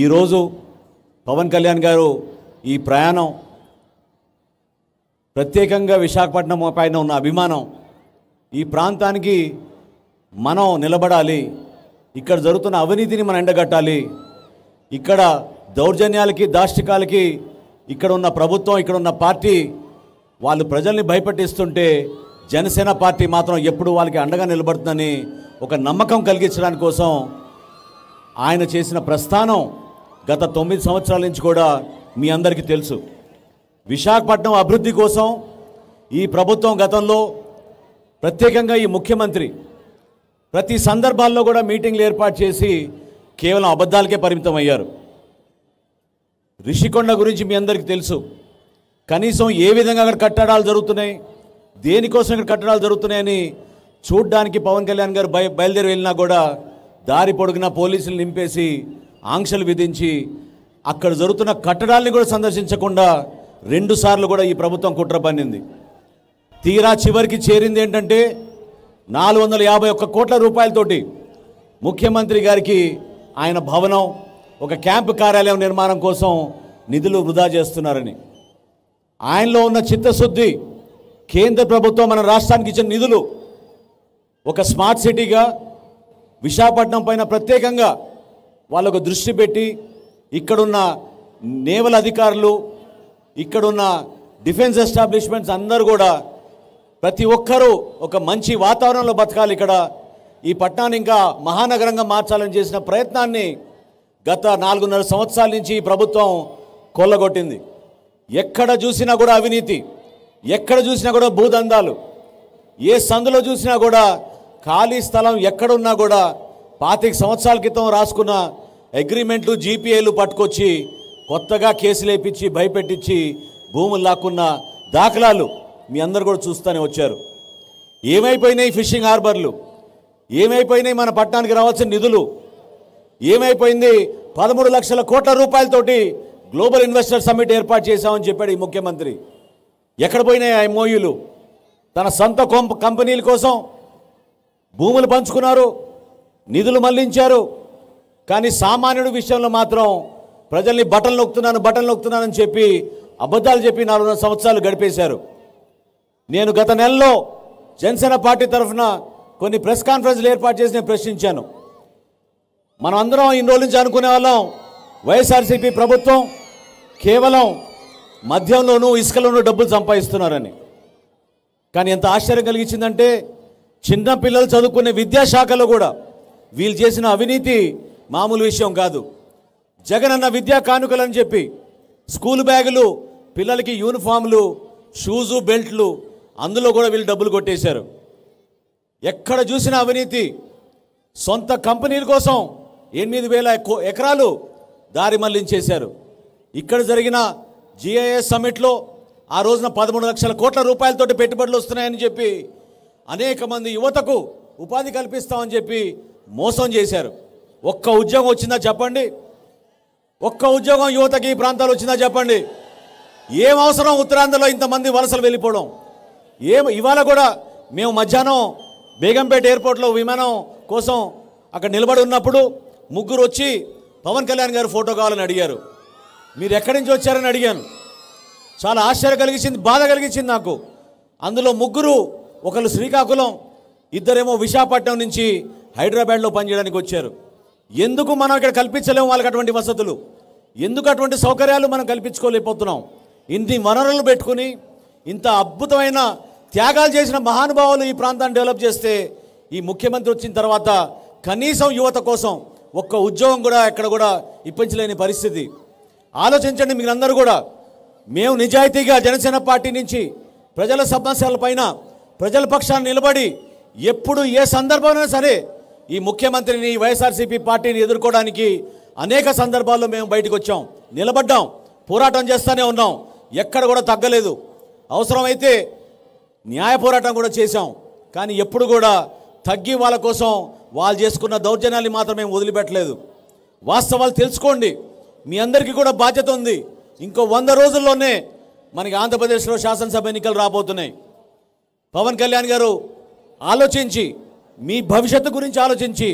ఈరోజు పవన్ కళ్యాణ్ గారు ఈ ప్రయాణం ప్రత్యేకంగా విశాఖపట్నం పైన ఉన్న అభిమానం ఈ ప్రాంతానికి మనం నిలబడాలి ఇక్కడ జరుగుతున్న అవినీతిని మనం ఎండగట్టాలి ఇక్కడ దౌర్జన్యాలకి దాష్టికాలకి ఇక్కడ ఉన్న ప్రభుత్వం ఇక్కడ ఉన్న పార్టీ వాళ్ళు ప్రజల్ని భయపెట్టిస్తుంటే జనసేన పార్టీ మాత్రం ఎప్పుడు వాళ్ళకి అండగా నిలబడుతుందని ఒక నమ్మకం కలిగించడానికి కోసం ఆయన చేసిన ప్రస్థానం గత తొమ్మిది సంవత్సరాల నుంచి కూడా మీ అందరికీ తెలుసు విశాఖపట్నం అభివృద్ధి కోసం ఈ ప్రభుత్వం గతంలో ప్రత్యేకంగా ఈ ముఖ్యమంత్రి ప్రతి సందర్భాల్లో కూడా మీటింగ్లు ఏర్పాటు చేసి కేవలం అబద్ధాలకే పరిమితం అయ్యారు రిషికొండ గురించి మీ అందరికీ తెలుసు కనీసం ఏ విధంగా అక్కడ కట్టడాలు జరుగుతున్నాయి దేనికోసం ఇక్కడ కట్టడాలు జరుగుతున్నాయని చూడ్డానికి పవన్ కళ్యాణ్ గారు బయ బయలుదేరి వెళ్ళినా కూడా దారి పొడుగున పోలీసులు నింపేసి ఆంక్షలు విధించి అక్కడ జరుగుతున్న కట్టడాల్ని కూడా సందర్శించకుండా రెండు సార్లు కూడా ఈ ప్రభుత్వం కుట్ర పన్నింది తీరా చివరికి చేరింది ఏంటంటే నాలుగు వందల యాభై ఒక్క కోట్ల రూపాయలతోటి ముఖ్యమంత్రి గారికి ఆయన భవనం ఒక క్యాంపు కార్యాలయం నిర్మాణం కోసం నిధులు వృధా చేస్తున్నారని ఆయనలో ఉన్న చిత్తశుద్ధి కేంద్ర ప్రభుత్వం మన రాష్ట్రానికి ఇచ్చిన నిధులు ఒక స్మార్ట్ సిటీగా విశాఖపట్నం పైన ప్రత్యేకంగా వాళ్ళకు దృష్టి పెట్టి ఇక్కడున్న నేవల్ అధికారులు ఇక్కడున్న డిఫెన్స్ ఎస్టాబ్లిష్మెంట్స్ అందరూ కూడా ప్రతి ఒక్కరూ ఒక మంచి వాతావరణంలో బతకాలి ఇక్కడ ఈ పట్టణాన్ని ఇంకా మహానగరంగా మార్చాలని చేసిన ప్రయత్నాన్ని గత నాలుగున్నర సంవత్సరాల నుంచి ఈ ప్రభుత్వం కొల్లగొట్టింది ఎక్కడ చూసినా కూడా అవినీతి ఎక్కడ చూసినా కూడా భూదందాలు ఏ సందులో చూసినా కూడా ఖాళీ స్థలం ఎక్కడున్నా కూడా పాతిక సంవత్సరాల క్రితం రాసుకున్న అగ్రిమెంట్లు జీపీఏలు పట్టుకొచ్చి కొత్తగా కేసులు వేయించి భయపెట్టించి భూములు లాక్కున్న దాఖలాలు మీ అందరు కూడా చూస్తూనే వచ్చారు ఏమైపోయినాయి ఫిషింగ్ హార్బర్లు ఏమైపోయినాయి మన పట్టణానికి రావాల్సిన నిధులు ఏమైపోయింది పదమూడు లక్షల కోట్ల రూపాయలతోటి గ్లోబల్ ఇన్వెస్టర్ సమ్మిట్ ఏర్పాటు చేశామని చెప్పాడు ఈ ముఖ్యమంత్రి ఎక్కడ పోయినాయి ఆ ఎంఓయూలు తన సొంత కంపెనీల కోసం భూములు పంచుకున్నారు నిధులు మళ్లించారు కానీ సామాన్యుడి విషయంలో మాత్రం ప్రజల్ని బటన్లు నొక్కుతున్నాను బటన్లు నొక్కుతున్నానని చెప్పి అబద్ధాలు చెప్పి నాలుగు సంవత్సరాలు గడిపేశారు నేను గత నెలలో జనసేన పార్టీ తరఫున కొన్ని ప్రెస్ కాన్ఫరెన్స్లు ఏర్పాటు చేసి నేను ప్రశ్నించాను మనం అందరం ఇన్ని రోజుల నుంచి అనుకునే వాళ్ళం వైఎస్ఆర్సీపీ ప్రభుత్వం కేవలం మద్యంలోనూ ఇసుకలోనూ డబ్బులు సంపాదిస్తున్నారని కానీ ఎంత ఆశ్చర్యం కలిగించిందంటే చిన్నపిల్లలు చదువుకునే విద్యాశాఖలో కూడా వీళ్ళు చేసిన అవినీతి మామూలు విషయం కాదు జగనన్న విద్యా కానుకలని చెప్పి స్కూల్ బ్యాగులు పిల్లలకి యూనిఫామ్లు షూజు బెల్ట్లు అందులో కూడా వీళ్ళు డబ్బులు కొట్టేశారు ఎక్కడ చూసిన అవినీతి సొంత కంపెనీల కోసం ఎనిమిది వేల ఎకరాలు దారి మళ్లించేశారు ఇక్కడ జరిగిన జిఐఎస్ సమ్మిట్లో ఆ రోజున పదమూడు లక్షల కోట్ల రూపాయలతోటి పెట్టుబడులు వస్తున్నాయని చెప్పి అనేక మంది యువతకు ఉపాధి కల్పిస్తామని చెప్పి మోసం చేశారు ఒక్క ఉద్యోగం వచ్చిందా చెప్పండి ఒక్క ఉద్యోగం యువతకి ఈ ప్రాంతాలు వచ్చిందా చెప్పండి ఏం అవసరం ఉత్తరాంధ్రలో ఇంతమంది వలసలు వెళ్ళిపోవడం ఏం ఇవాళ కూడా మేము మధ్యాహ్నం బేగంపేట ఎయిర్పోర్ట్లో విమానం కోసం అక్కడ నిలబడి ఉన్నప్పుడు ముగ్గురు వచ్చి పవన్ కళ్యాణ్ గారు ఫోటో కావాలని అడిగారు మీరు ఎక్కడి నుంచి వచ్చారని అడిగాను చాలా ఆశ్చర్య కలిగించింది బాధ కలిగించింది నాకు అందులో ముగ్గురు ఒకళ్ళు శ్రీకాకుళం ఇద్దరేమో విశాఖపట్నం నుంచి హైదరాబాద్లో పనిచేయడానికి వచ్చారు ఎందుకు మనం ఇక్కడ కల్పించలేము వాళ్ళకి అటువంటి వసతులు ఎందుకు అటువంటి సౌకర్యాలు మనం కల్పించుకోలేకపోతున్నాం ఇన్ని వనరులు పెట్టుకుని ఇంత అద్భుతమైన త్యాగాలు చేసిన మహానుభావులు ఈ ప్రాంతాన్ని డెవలప్ చేస్తే ఈ ముఖ్యమంత్రి వచ్చిన తర్వాత కనీసం యువత కోసం ఒక్క ఉద్యోగం కూడా ఎక్కడ కూడా ఇప్పించలేని పరిస్థితి ఆలోచించండి మీరందరూ కూడా మేము నిజాయితీగా జనసేన పార్టీ నుంచి ప్రజల సమస్యలపైన ప్రజల పక్షాన్ని నిలబడి ఎప్పుడు ఏ సందర్భంలో సరే ఈ ముఖ్యమంత్రిని వైఎస్ఆర్సీపీ పార్టీని ఎదుర్కోవడానికి అనేక సందర్భాల్లో మేము బయటకు వచ్చాం నిలబడ్డాం పోరాటం చేస్తూనే ఉన్నాం ఎక్కడ కూడా తగ్గలేదు అవసరమైతే న్యాయ పోరాటం కూడా చేశాం కానీ ఎప్పుడు కూడా తగ్గి వాళ్ళ కోసం వాళ్ళు చేసుకున్న దౌర్జన్యాన్ని మాత్రం మేము వదిలిపెట్టలేదు వాస్తవాలు తెలుసుకోండి మీ అందరికీ కూడా బాధ్యత ఉంది ఇంకో వంద రోజుల్లోనే మనకి ఆంధ్రప్రదేశ్లో శాసనసభ ఎన్నికలు రాబోతున్నాయి పవన్ కళ్యాణ్ గారు ఆలోచించి మీ భవిష్యత్తు గురించి ఆలోచించి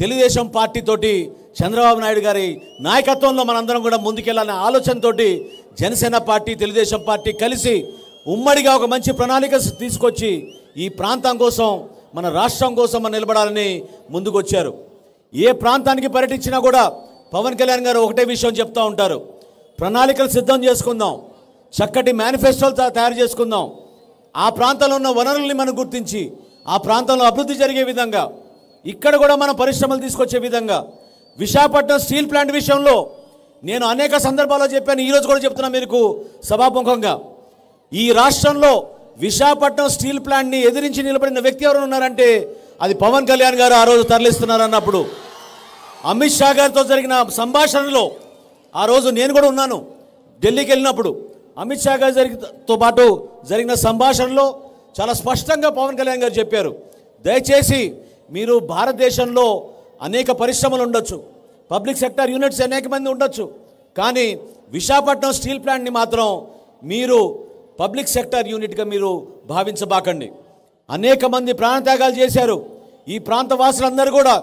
తెలుగుదేశం పార్టీతోటి చంద్రబాబు నాయుడు గారి నాయకత్వంలో మనందరం కూడా ముందుకెళ్ళాలనే ఆలోచనతో జనసేన పార్టీ తెలుగుదేశం పార్టీ కలిసి ఉమ్మడిగా ఒక మంచి ప్రణాళిక తీసుకొచ్చి ఈ ప్రాంతం కోసం మన రాష్ట్రం కోసం మనం నిలబడాలని ముందుకొచ్చారు ఏ ప్రాంతానికి పర్యటించినా కూడా పవన్ కళ్యాణ్ గారు ఒకటే విషయం చెప్తూ ఉంటారు ప్రణాళికలు సిద్ధం చేసుకుందాం చక్కటి మేనిఫెస్టోలు తయారు చేసుకుందాం ఆ ప్రాంతంలో ఉన్న వనరుల్ని మనం గుర్తించి ఆ ప్రాంతంలో అభివృద్ధి జరిగే విధంగా ఇక్కడ కూడా మనం పరిశ్రమలు తీసుకొచ్చే విధంగా విశాఖపట్నం స్టీల్ ప్లాంట్ విషయంలో నేను అనేక సందర్భాల్లో చెప్పాను ఈరోజు కూడా చెప్తున్నా మీకు సభాముఖంగా ఈ రాష్ట్రంలో విశాఖపట్నం స్టీల్ ప్లాంట్ని ఎదిరించి నిలబడిన వ్యక్తి ఎవరు ఉన్నారంటే అది పవన్ కళ్యాణ్ గారు ఆ రోజు తరలిస్తున్నారన్నప్పుడు అమిత్ షా గారితో జరిగిన సంభాషణలో ఆ రోజు నేను కూడా ఉన్నాను ఢిల్లీకి వెళ్ళినప్పుడు అమిత్ షా గారు జరిగితో పాటు జరిగిన సంభాషణలో చాలా స్పష్టంగా పవన్ కళ్యాణ్ గారు చెప్పారు దయచేసి మీరు భారతదేశంలో అనేక పరిశ్రమలు ఉండొచ్చు పబ్లిక్ సెక్టర్ యూనిట్స్ అనేక మంది ఉండొచ్చు కానీ విశాఖపట్నం స్టీల్ ప్లాంట్ని మాత్రం మీరు పబ్లిక్ సెక్టర్ యూనిట్గా మీరు భావించబాకండి అనేక మంది ప్రాణత్యాగాలు చేశారు ఈ ప్రాంత వాసులందరూ కూడా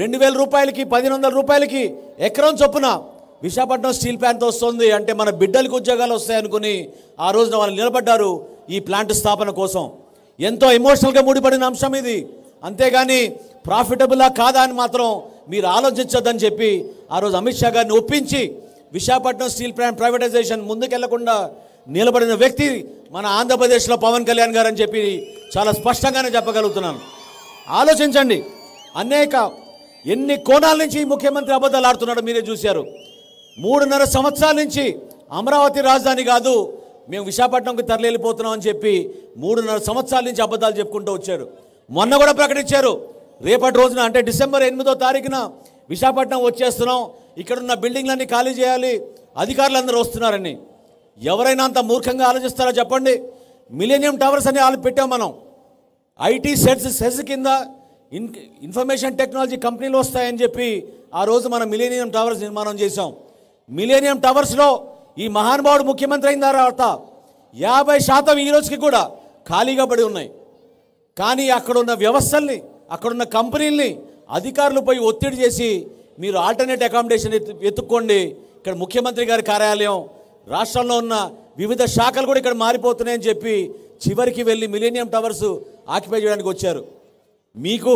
రెండు వేల రూపాయలకి పదిహేను వందల రూపాయలకి ఎకరం చొప్పున విశాఖపట్నం స్టీల్ ప్లాంట్ వస్తుంది అంటే మన బిడ్డలకు ఉద్యోగాలు వస్తాయనుకుని ఆ రోజున వాళ్ళు నిలబడ్డారు ఈ ప్లాంట్ స్థాపన కోసం ఎంతో ఎమోషనల్గా ముడిపడిన అంశం ఇది అంతేగాని ప్రాఫిటబులా కాదా అని మాత్రం మీరు ఆలోచించొద్దని చెప్పి ఆ రోజు అమిత్ షా గారిని ఒప్పించి విశాఖపట్నం స్టీల్ ప్లాంట్ ప్రైవేటైజేషన్ ముందుకెళ్లకుండా నిలబడిన వ్యక్తి మన ఆంధ్రప్రదేశ్లో పవన్ కళ్యాణ్ గారు అని చెప్పి చాలా స్పష్టంగానే చెప్పగలుగుతున్నాను ఆలోచించండి అనేక ఎన్ని కోణాల నుంచి ముఖ్యమంత్రి అబద్ధాలు ఆడుతున్నాడు మీరే చూశారు మూడున్నర సంవత్సరాల నుంచి అమరావతి రాజధాని కాదు మేము విశాఖపట్నంకి తరలిపోతున్నాం అని చెప్పి మూడున్నర సంవత్సరాల నుంచి అబద్ధాలు చెప్పుకుంటూ వచ్చారు మొన్న కూడా ప్రకటించారు రేపటి రోజున అంటే డిసెంబర్ ఎనిమిదో తారీఖున విశాఖపట్నం వచ్చేస్తున్నాం ఇక్కడ ఉన్న బిల్డింగ్లన్నీ ఖాళీ చేయాలి అధికారులందరూ వస్తున్నారని ఎవరైనా అంత మూర్ఖంగా ఆలోచిస్తారో చెప్పండి మిలేనియం టవర్స్ అని వాళ్ళు పెట్టాం మనం ఐటీ సెట్స్ సెస్ కింద ఇన్ ఇన్ఫర్మేషన్ టెక్నాలజీ కంపెనీలు వస్తాయని చెప్పి ఆ రోజు మనం మిలేనియం టవర్స్ నిర్మాణం చేశాం మిలేనియం టవర్స్లో ఈ మహానుభావుడు ముఖ్యమంత్రి అయిన తర్వాత యాభై శాతం ఈ రోజుకి కూడా ఖాళీగా పడి ఉన్నాయి కానీ అక్కడ ఉన్న వ్యవస్థల్ని అక్కడున్న కంపెనీల్ని అధికారులు పోయి ఒత్తిడి చేసి మీరు ఆల్టర్నేట్ అకామిడేషన్ ఎత్తుక్కోండి ఇక్కడ ముఖ్యమంత్రి గారి కార్యాలయం రాష్ట్రంలో ఉన్న వివిధ శాఖలు కూడా ఇక్కడ మారిపోతున్నాయని చెప్పి చివరికి వెళ్ళి మిలేనియం టవర్స్ ఆక్యుపై చేయడానికి వచ్చారు మీకు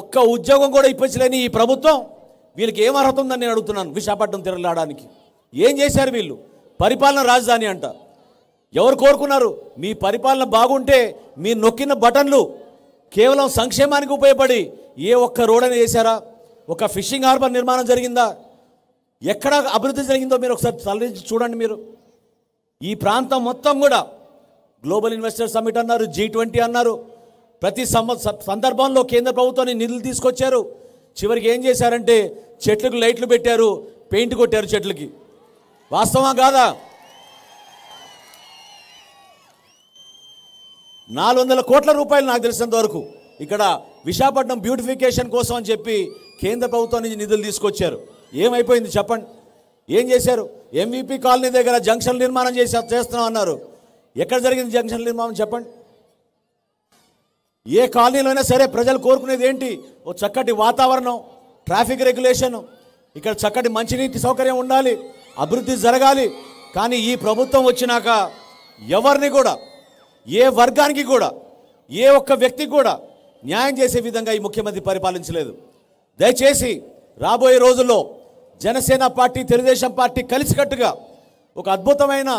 ఒక్క ఉద్యోగం కూడా ఇప్పించలేని ఈ ప్రభుత్వం వీళ్ళకి ఏం అర్హత ఉందని నేను అడుగుతున్నాను విశాఖపట్నం తిరగలాడడానికి ఏం చేశారు వీళ్ళు పరిపాలన రాజధాని అంట ఎవరు కోరుకున్నారు మీ పరిపాలన బాగుంటే మీ నొక్కిన బటన్లు కేవలం సంక్షేమానికి ఉపయోగపడి ఏ ఒక్క రోడ్ని వేశారా ఒక ఫిషింగ్ హార్బర్ నిర్మాణం జరిగిందా ఎక్కడ అభివృద్ధి జరిగిందో మీరు ఒకసారి తలరించి చూడండి మీరు ఈ ప్రాంతం మొత్తం కూడా గ్లోబల్ ఇన్వెస్టర్ సమిట్ అన్నారు జీ ట్వంటీ అన్నారు ప్రతి సందర్భంలో కేంద్ర ప్రభుత్వాన్ని నిధులు తీసుకొచ్చారు చివరికి ఏం చేశారంటే చెట్లకు లైట్లు పెట్టారు పెయింట్ కొట్టారు చెట్లకి వాస్తవం కాదా నాలుగు వందల కోట్ల రూపాయలు నాకు తెలిసినంత వరకు ఇక్కడ విశాఖపట్నం బ్యూటిఫికేషన్ కోసం అని చెప్పి కేంద్ర ప్రభుత్వం నుంచి నిధులు తీసుకొచ్చారు ఏమైపోయింది చెప్పండి ఏం చేశారు ఎంవీపీ కాలనీ దగ్గర జంక్షన్ నిర్మాణం చేసి చేస్తున్నాం అన్నారు ఎక్కడ జరిగింది జంక్షన్ నిర్మాణం చెప్పండి ఏ కాలనీలోనే సరే ప్రజలు కోరుకునేది ఏంటి ఓ చక్కటి వాతావరణం ట్రాఫిక్ రెగ్యులేషన్ ఇక్కడ చక్కటి మంచినీటి సౌకర్యం ఉండాలి అభివృద్ధి జరగాలి కానీ ఈ ప్రభుత్వం వచ్చినాక ఎవరిని కూడా ఏ వర్గానికి కూడా ఏ ఒక్క వ్యక్తికి కూడా న్యాయం చేసే విధంగా ఈ ముఖ్యమంత్రి పరిపాలించలేదు దయచేసి రాబోయే రోజుల్లో జనసేన పార్టీ తెలుగుదేశం పార్టీ కలిసికట్టుగా ఒక అద్భుతమైన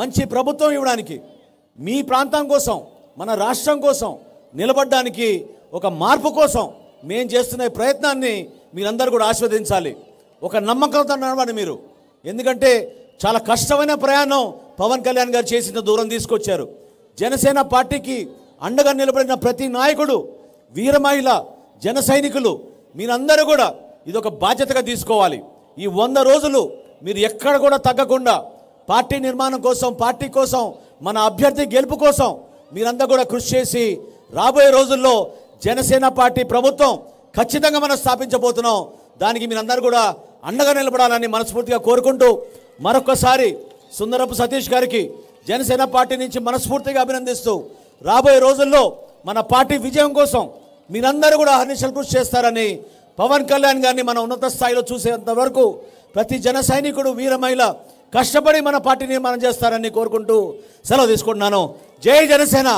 మంచి ప్రభుత్వం ఇవ్వడానికి మీ ప్రాంతం కోసం మన రాష్ట్రం కోసం నిలబడడానికి ఒక మార్పు కోసం మేము చేస్తున్న ప్రయత్నాన్ని మీరందరూ కూడా ఆస్వాదించాలి ఒక నమ్మకంతో నడవండి మీరు ఎందుకంటే చాలా కష్టమైన ప్రయాణం పవన్ కళ్యాణ్ గారు చేసిన దూరం తీసుకొచ్చారు జనసేన పార్టీకి అండగా నిలబడిన ప్రతి నాయకుడు వీరమహిళ జన సైనికులు మీరందరూ కూడా ఇదొక బాధ్యతగా తీసుకోవాలి ఈ వంద రోజులు మీరు ఎక్కడ కూడా తగ్గకుండా పార్టీ నిర్మాణం కోసం పార్టీ కోసం మన అభ్యర్థి గెలుపు కోసం మీరంతా కూడా కృషి చేసి రాబోయే రోజుల్లో జనసేన పార్టీ ప్రభుత్వం ఖచ్చితంగా మనం స్థాపించబోతున్నాం దానికి మీరందరూ కూడా అండగా నిలబడాలని మనస్ఫూర్తిగా కోరుకుంటూ మరొకసారి సుందరపు సతీష్ గారికి జనసేన పార్టీ నుంచి మనస్ఫూర్తిగా అభినందిస్తూ రాబోయే రోజుల్లో మన పార్టీ విజయం కోసం మీరందరూ కూడా హర్నిశలు కృషి చేస్తారని పవన్ కళ్యాణ్ గారిని మన ఉన్నత స్థాయిలో చూసేంత వరకు ప్రతి జన సైనికుడు వీర మహిళ కష్టపడి మన పార్టీ నిర్మాణం చేస్తారని కోరుకుంటూ సెలవు తీసుకుంటున్నాను జై జనసేన